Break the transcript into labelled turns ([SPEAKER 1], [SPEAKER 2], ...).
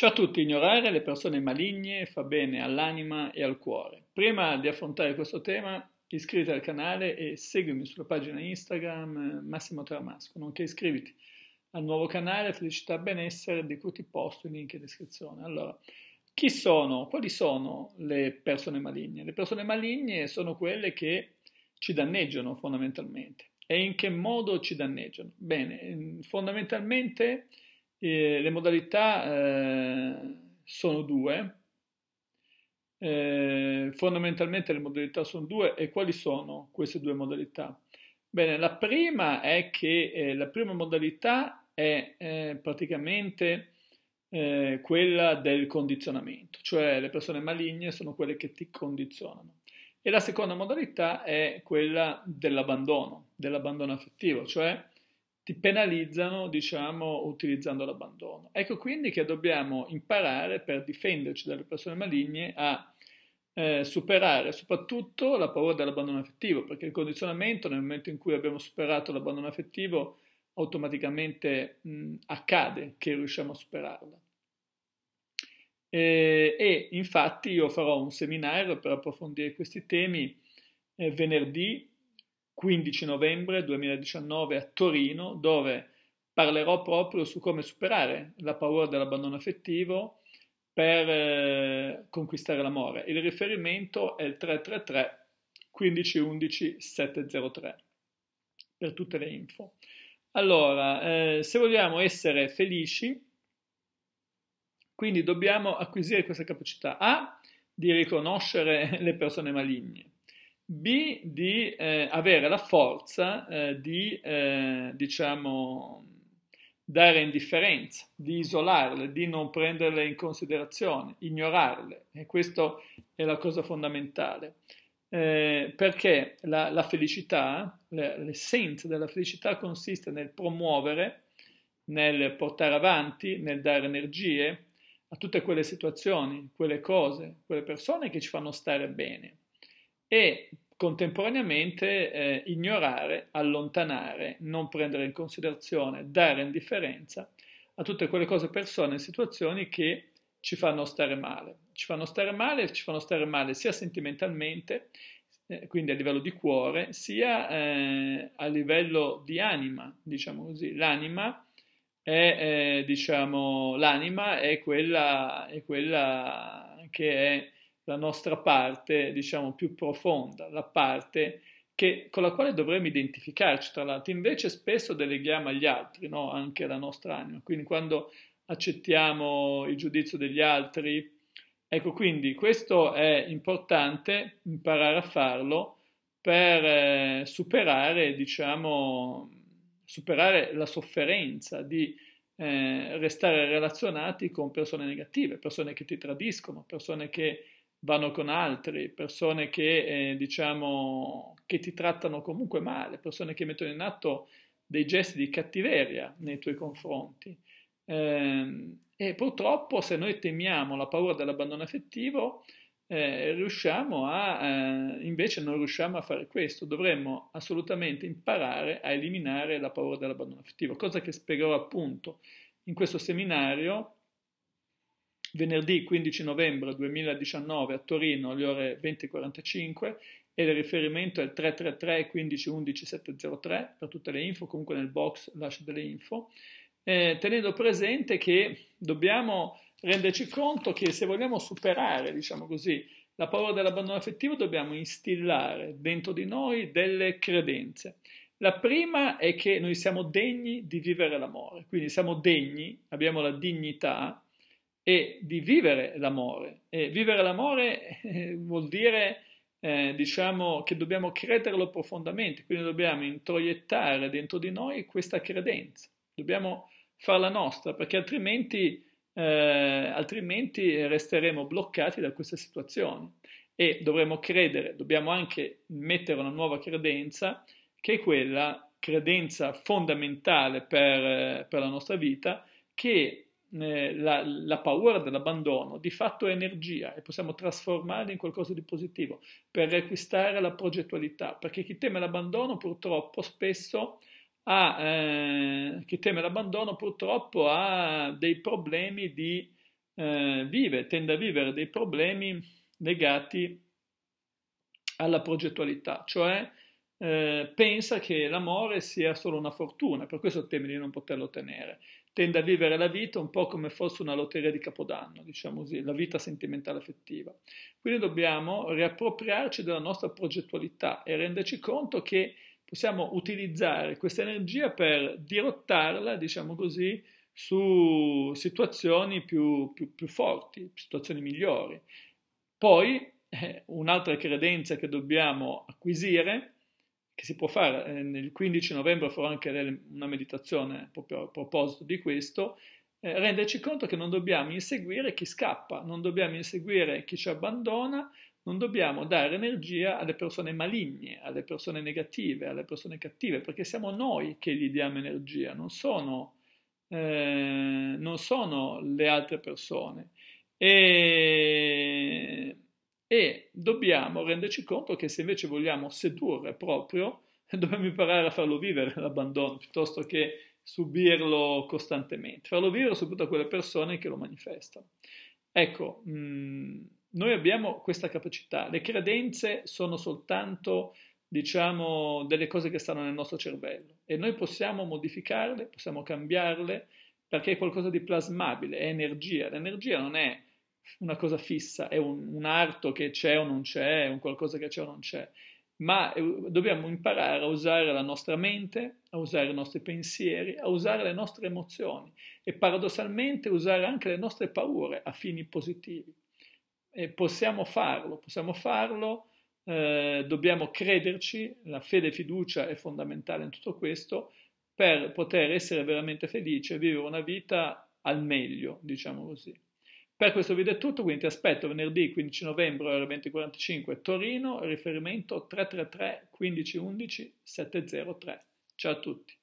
[SPEAKER 1] Ciao a tutti, ignorare le persone maligne fa bene all'anima e al cuore. Prima di affrontare questo tema, iscriviti al canale e seguimi sulla pagina Instagram eh, Massimo Tramasco, nonché iscriviti al nuovo canale Felicità Benessere di cui ti posto il link in descrizione. Allora, chi sono, quali sono le persone maligne? Le persone maligne sono quelle che ci danneggiano fondamentalmente. E in che modo ci danneggiano? Bene, mm, fondamentalmente e le modalità eh, sono due, eh, fondamentalmente le modalità sono due e quali sono queste due modalità? Bene, la prima è che eh, la prima modalità è eh, praticamente eh, quella del condizionamento, cioè le persone maligne sono quelle che ti condizionano. E la seconda modalità è quella dell'abbandono, dell'abbandono affettivo, cioè ti penalizzano, diciamo, utilizzando l'abbandono. Ecco quindi che dobbiamo imparare per difenderci dalle persone maligne a eh, superare soprattutto la paura dell'abbandono affettivo, perché il condizionamento nel momento in cui abbiamo superato l'abbandono affettivo automaticamente mh, accade che riusciamo a superarla. E, e, infatti io farò un seminario per approfondire questi temi eh, venerdì 15 novembre 2019 a Torino, dove parlerò proprio su come superare la paura dell'abbandono affettivo per eh, conquistare l'amore. Il riferimento è il 333 1511 703 per tutte le info. Allora, eh, se vogliamo essere felici, quindi dobbiamo acquisire questa capacità A di riconoscere le persone maligne, B di eh, avere la forza eh, di, eh, diciamo, dare indifferenza, di isolarle, di non prenderle in considerazione, ignorarle. E questa è la cosa fondamentale. Eh, perché la, la felicità, l'essenza della felicità consiste nel promuovere, nel portare avanti, nel dare energie a tutte quelle situazioni, quelle cose, quelle persone che ci fanno stare bene e contemporaneamente eh, ignorare, allontanare, non prendere in considerazione, dare indifferenza a tutte quelle cose, persone e situazioni che ci fanno stare male. Ci fanno stare male, ci fanno stare male sia sentimentalmente, eh, quindi a livello di cuore, sia eh, a livello di anima, diciamo così. L'anima è, eh, diciamo, l'anima è quella, è quella che è la nostra parte, diciamo, più profonda, la parte che, con la quale dovremmo identificarci, tra l'altro. Invece spesso deleghiamo agli altri, no? anche la nostra anima. Quindi quando accettiamo il giudizio degli altri, ecco, quindi questo è importante imparare a farlo per eh, superare, diciamo, superare la sofferenza di eh, restare relazionati con persone negative, persone che ti tradiscono, persone che vanno con altri, persone che, eh, diciamo, che ti trattano comunque male, persone che mettono in atto dei gesti di cattiveria nei tuoi confronti. Ehm, e purtroppo se noi temiamo la paura dell'abbandono affettivo, eh, riusciamo a, eh, invece non riusciamo a fare questo, dovremmo assolutamente imparare a eliminare la paura dell'abbandono affettivo, cosa che spiegherò appunto in questo seminario venerdì 15 novembre 2019 a Torino alle ore 20.45 e il riferimento è il 333 15 11 703 per tutte le info, comunque nel box lascio delle info, eh, tenendo presente che dobbiamo renderci conto che se vogliamo superare, diciamo così, la paura dell'abbandono affettivo dobbiamo instillare dentro di noi delle credenze. La prima è che noi siamo degni di vivere l'amore, quindi siamo degni, abbiamo la dignità e di vivere l'amore. E vivere l'amore eh, vuol dire, eh, diciamo, che dobbiamo crederlo profondamente, quindi dobbiamo introiettare dentro di noi questa credenza, dobbiamo farla nostra, perché altrimenti, eh, altrimenti resteremo bloccati da questa situazione e dovremo credere, dobbiamo anche mettere una nuova credenza che è quella credenza fondamentale per, per la nostra vita, che eh, la, la paura dell'abbandono di fatto è energia e possiamo trasformarla in qualcosa di positivo per riacquistare la progettualità, perché chi teme l'abbandono purtroppo spesso ha, eh, chi teme l'abbandono purtroppo ha dei problemi di, eh, vive, tende a vivere dei problemi legati alla progettualità, cioè eh, pensa che l'amore sia solo una fortuna, per questo teme di non poterlo ottenere. Tende a vivere la vita un po' come fosse una lotteria di Capodanno, diciamo così, la vita sentimentale affettiva. Quindi dobbiamo riappropriarci della nostra progettualità e renderci conto che possiamo utilizzare questa energia per dirottarla, diciamo così, su situazioni più, più, più forti, situazioni migliori. Poi, eh, un'altra credenza che dobbiamo acquisire che si può fare. Eh, il 15 novembre farò anche una meditazione proprio a proposito di questo, eh, renderci conto che non dobbiamo inseguire chi scappa, non dobbiamo inseguire chi ci abbandona, non dobbiamo dare energia alle persone maligne, alle persone negative, alle persone cattive, perché siamo noi che gli diamo energia, non sono, eh, non sono le altre persone. E e dobbiamo renderci conto che se invece vogliamo sedurre proprio, dobbiamo imparare a farlo vivere l'abbandono piuttosto che subirlo costantemente, farlo vivere soprattutto a quelle persone che lo manifestano. Ecco, mh, mm, noi abbiamo questa capacità, le credenze sono soltanto diciamo, delle cose che stanno nel nostro cervello e noi possiamo modificarle, possiamo cambiarle perché è qualcosa di plasmabile, è energia. L'energia non è una cosa fissa, è un, un arto che c'è o non c'è, è un qualcosa che c'è o non c'è, ma eh, dobbiamo imparare a usare la nostra mente, a usare i nostri pensieri, a usare le nostre emozioni e paradossalmente usare anche le nostre paure a fini positivi. E possiamo farlo, possiamo farlo, eh, dobbiamo crederci, la fede e fiducia è fondamentale in tutto questo per poter essere veramente felici e vivere una vita al meglio, diciamo così. Per questo video è tutto, quindi ti aspetto venerdì 15 novembre alle 20.45 Torino, riferimento 333 1511 703. Ciao a tutti.